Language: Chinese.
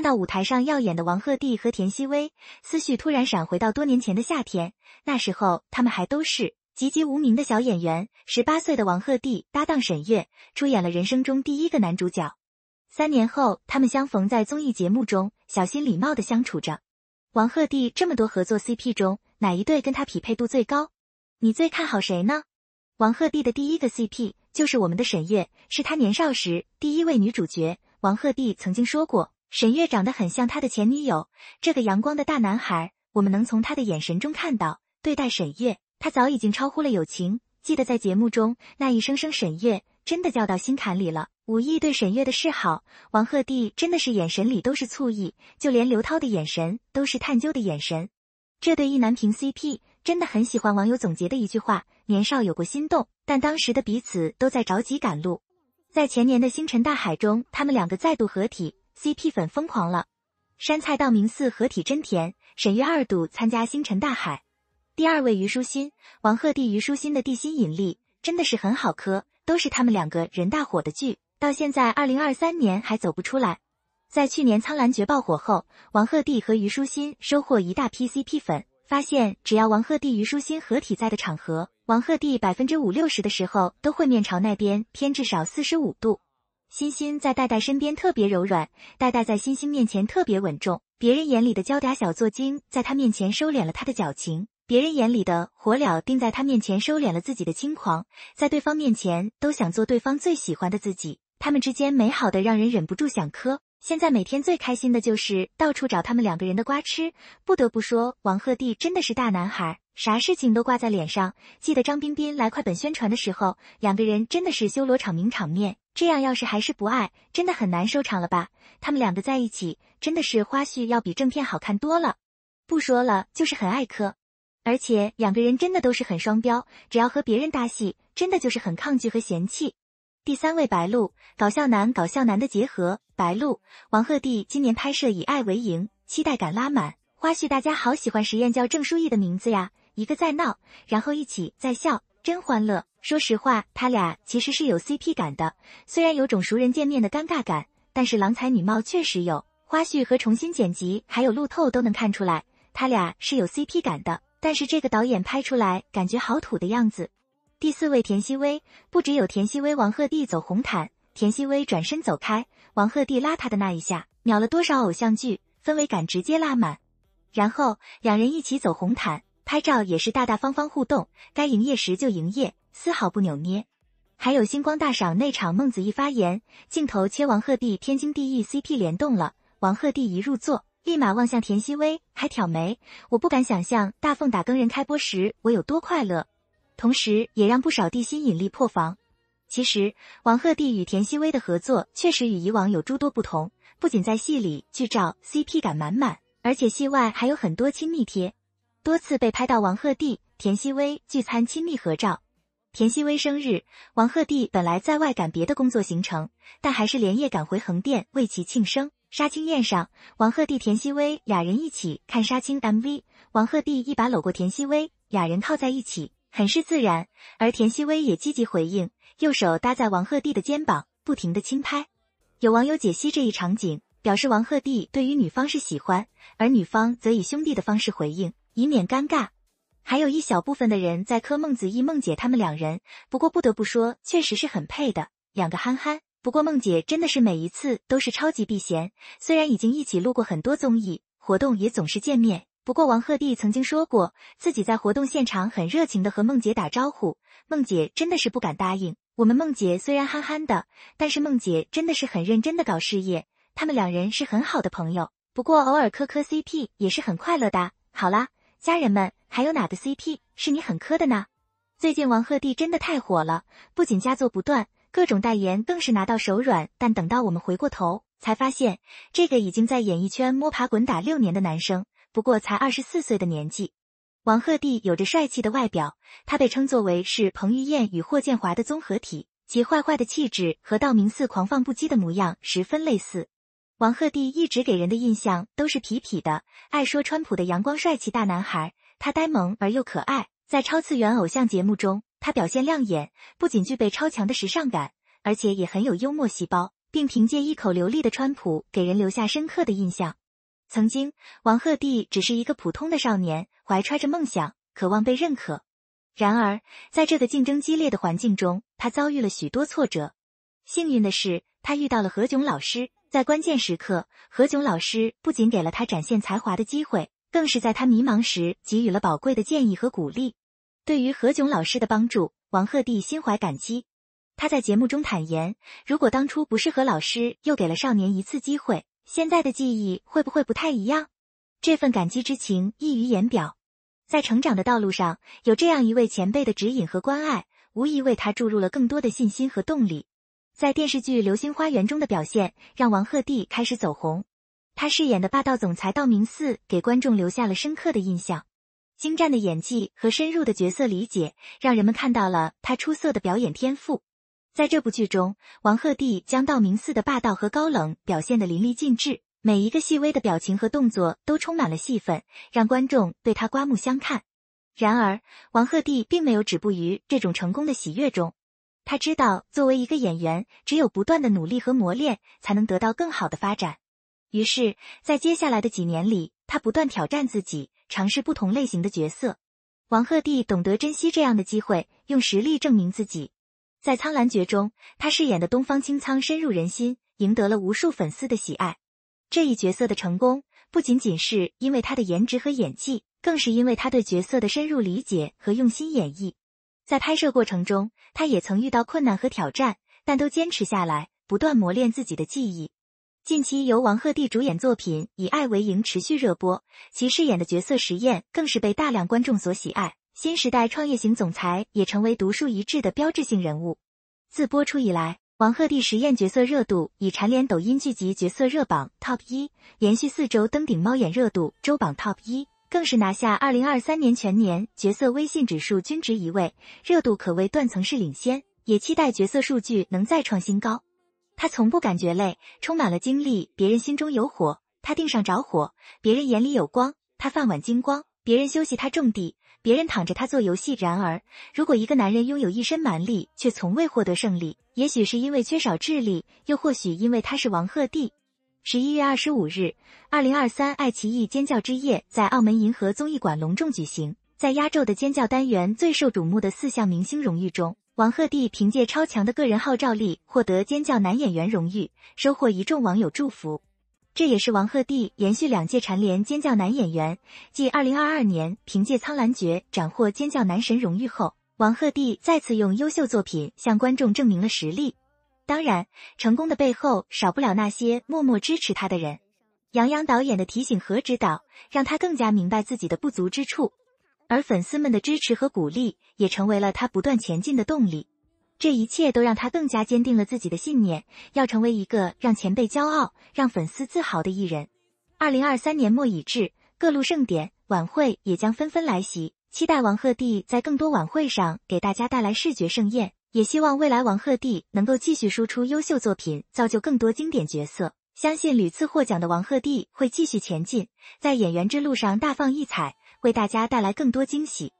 看到舞台上耀眼的王鹤棣和田曦薇，思绪突然闪回到多年前的夏天。那时候他们还都是籍籍无名的小演员。十八岁的王鹤棣搭档沈月，出演了人生中第一个男主角。三年后，他们相逢在综艺节目中，小心礼貌的相处着。王鹤棣这么多合作 CP 中，哪一对跟他匹配度最高？你最看好谁呢？王鹤棣的第一个 CP 就是我们的沈月，是他年少时第一位女主角。王鹤棣曾经说过。沈月长得很像他的前女友，这个阳光的大男孩，我们能从他的眼神中看到，对待沈月，他早已经超乎了友情。记得在节目中那一声声沈月，真的叫到心坎里了。武艺对沈月的示好，王鹤棣真的是眼神里都是醋意，就连刘涛的眼神都是探究的眼神。这对意难平 CP 真的很喜欢，网友总结的一句话：年少有过心动，但当时的彼此都在着急赶路。在前年的星辰大海中，他们两个再度合体。CP 粉疯狂了，山菜道明寺合体真甜。沈月二度参加《星辰大海》，第二位虞书欣、王鹤棣。虞书欣的地心引力真的是很好磕，都是他们两个人大火的剧，到现在二零二三年还走不出来。在去年《苍兰诀》爆火后，王鹤棣和虞书欣收获一大批 CP 粉。发现只要王鹤棣、虞书欣合体在的场合，王鹤棣百分之五六十的时候都会面朝那边偏至少四十五度。欣欣在戴戴身边特别柔软，戴戴在欣欣面前特别稳重。别人眼里的娇嗲小作精，在他面前收敛了他的矫情；别人眼里的火燎定，在他面前收敛了自己的轻狂。在对方面前，都想做对方最喜欢的自己。他们之间美好的让人忍不住想磕。现在每天最开心的就是到处找他们两个人的瓜吃。不得不说，王鹤棣真的是大男孩。啥事情都挂在脸上。记得张彬彬来快本宣传的时候，两个人真的是修罗场名场面。这样要是还是不爱，真的很难收场了吧？他们两个在一起，真的是花絮要比正片好看多了。不说了，就是很爱磕。而且两个人真的都是很双标，只要和别人搭戏，真的就是很抗拒和嫌弃。第三位白鹿，搞笑男搞笑男的结合。白鹿、王鹤棣今年拍摄《以爱为营》，期待感拉满。花絮大家好喜欢，实验叫郑书意的名字呀。一个在闹，然后一起在笑，真欢乐。说实话，他俩其实是有 CP 感的，虽然有种熟人见面的尴尬感，但是郎才女貌确实有花絮和重新剪辑，还有路透都能看出来，他俩是有 CP 感的。但是这个导演拍出来感觉好土的样子。第四位田曦薇，不只有田曦薇王鹤棣走红毯，田曦薇转身走开，王鹤棣拉她的那一下，秒了多少偶像剧，氛围感直接拉满。然后两人一起走红毯。拍照也是大大方方互动，该营业时就营业，丝毫不扭捏。还有星光大赏那场，孟子义发言，镜头切王鹤棣，天经地义 CP 联动了。王鹤棣一入座，立马望向田曦薇，还挑眉。我不敢想象大奉打更人开播时我有多快乐，同时也让不少地心引力破防。其实，王鹤棣与田曦薇的合作确实与以往有诸多不同，不仅在戏里剧照 CP 感满满，而且戏外还有很多亲密贴。多次被拍到王鹤棣、田曦薇聚餐亲密合照。田曦薇生日，王鹤棣本来在外赶别的工作行程，但还是连夜赶回横店为其庆生。杀青宴上，王鹤棣、田曦薇俩人一起看杀青 MV，王鹤棣一把搂过田曦薇，俩人靠在一起，很是自然。而田曦薇也积极回应，右手搭在王鹤棣的肩膀，不停的轻拍。有网友解析这一场景，表示王鹤棣对于女方是喜欢，而女方则以兄弟的方式回应。以免尴尬，还有一小部分的人在磕孟子义、孟姐他们两人。不过不得不说，确实是很配的两个憨憨。不过孟姐真的是每一次都是超级避嫌，虽然已经一起录过很多综艺活动，也总是见面。不过王鹤棣曾经说过，自己在活动现场很热情的和孟姐打招呼，孟姐真的是不敢答应。我们孟姐虽然憨憨的，但是孟姐真的是很认真的搞事业。他们两人是很好的朋友，不过偶尔磕磕 CP 也是很快乐的。好啦。家人们，还有哪个 CP 是你很磕的呢？最近王鹤棣真的太火了，不仅佳作不断，各种代言更是拿到手软。但等到我们回过头，才发现这个已经在演艺圈摸爬滚打六年的男生，不过才二十四岁的年纪。王鹤棣有着帅气的外表，他被称作为是彭于晏与霍建华的综合体，其坏坏的气质和道明寺狂放不羁的模样十分类似。王鹤棣一直给人的印象都是痞痞的，爱说川普的阳光帅气大男孩。他呆萌而又可爱，在超次元偶像节目中，他表现亮眼，不仅具备超强的时尚感，而且也很有幽默细胞，并凭借一口流利的川普给人留下深刻的印象。曾经，王鹤棣只是一个普通的少年，怀揣着梦想，渴望被认可。然而，在这个竞争激烈的环境中，他遭遇了许多挫折。幸运的是，他遇到了何炅老师。在关键时刻，何炅老师不仅给了他展现才华的机会，更是在他迷茫时给予了宝贵的建议和鼓励。对于何炅老师的帮助，王鹤棣心怀感激。他在节目中坦言，如果当初不是何老师又给了少年一次机会，现在的记忆会不会不太一样？这份感激之情溢于言表。在成长的道路上，有这样一位前辈的指引和关爱，无疑为他注入了更多的信心和动力。在电视剧《流星花园》中的表现让王鹤棣开始走红，他饰演的霸道总裁道明寺给观众留下了深刻的印象。精湛的演技和深入的角色理解，让人们看到了他出色的表演天赋。在这部剧中，王鹤棣将道明寺的霸道和高冷表现得淋漓尽致，每一个细微的表情和动作都充满了戏份，让观众对他刮目相看。然而，王鹤棣并没有止步于这种成功的喜悦中。他知道，作为一个演员，只有不断的努力和磨练，才能得到更好的发展。于是，在接下来的几年里，他不断挑战自己，尝试不同类型的角色。王鹤棣懂得珍惜这样的机会，用实力证明自己。在《苍兰诀》中，他饰演的东方青苍深入人心，赢得了无数粉丝的喜爱。这一角色的成功，不仅仅是因为他的颜值和演技，更是因为他对角色的深入理解和用心演绎。在拍摄过程中，他也曾遇到困难和挑战，但都坚持下来，不断磨练自己的技艺。近期由王鹤棣主演作品《以爱为营》持续热播，其饰演的角色实验更是被大量观众所喜爱。新时代创业型总裁也成为独树一帜的标志性人物。自播出以来，王鹤棣实验角色热度已蝉联抖音剧集角色热榜 top 一，连续四周登顶猫眼热度周榜 top 一。更是拿下二零二三年全年角色微信指数均值一位，热度可谓断层式领先。也期待角色数据能再创新高。他从不感觉累，充满了精力。别人心中有火，他腚上着火；别人眼里有光，他饭碗金光；别人休息他种地，别人躺着他做游戏。然而，如果一个男人拥有一身蛮力，却从未获得胜利，也许是因为缺少智力，又或许因为他是王鹤棣。十一月二十五日，二零二三爱奇艺尖叫之夜在澳门银河综艺馆隆重举行。在压轴的尖叫单元最受瞩目的四项明星荣誉中，王鹤棣凭借超强的个人号召力获得尖叫男演员荣誉，收获一众网友祝福。这也是王鹤棣延续两届蝉联尖叫男演员，继二零二二年凭借《苍兰诀》斩获尖叫男神荣誉后，王鹤棣再次用优秀作品向观众证明了实力。当然，成功的背后少不了那些默默支持他的人。杨洋导演的提醒和指导，让他更加明白自己的不足之处；而粉丝们的支持和鼓励，也成为了他不断前进的动力。这一切都让他更加坚定了自己的信念，要成为一个让前辈骄傲、让粉丝自豪的艺人。二零二三年末已至，各路盛典晚会也将纷纷来袭，期待王鹤棣在更多晚会上给大家带来视觉盛宴。也希望未来王鹤棣能够继续输出优秀作品，造就更多经典角色。相信屡次获奖的王鹤棣会继续前进，在演员之路上大放异彩，为大家带来更多惊喜。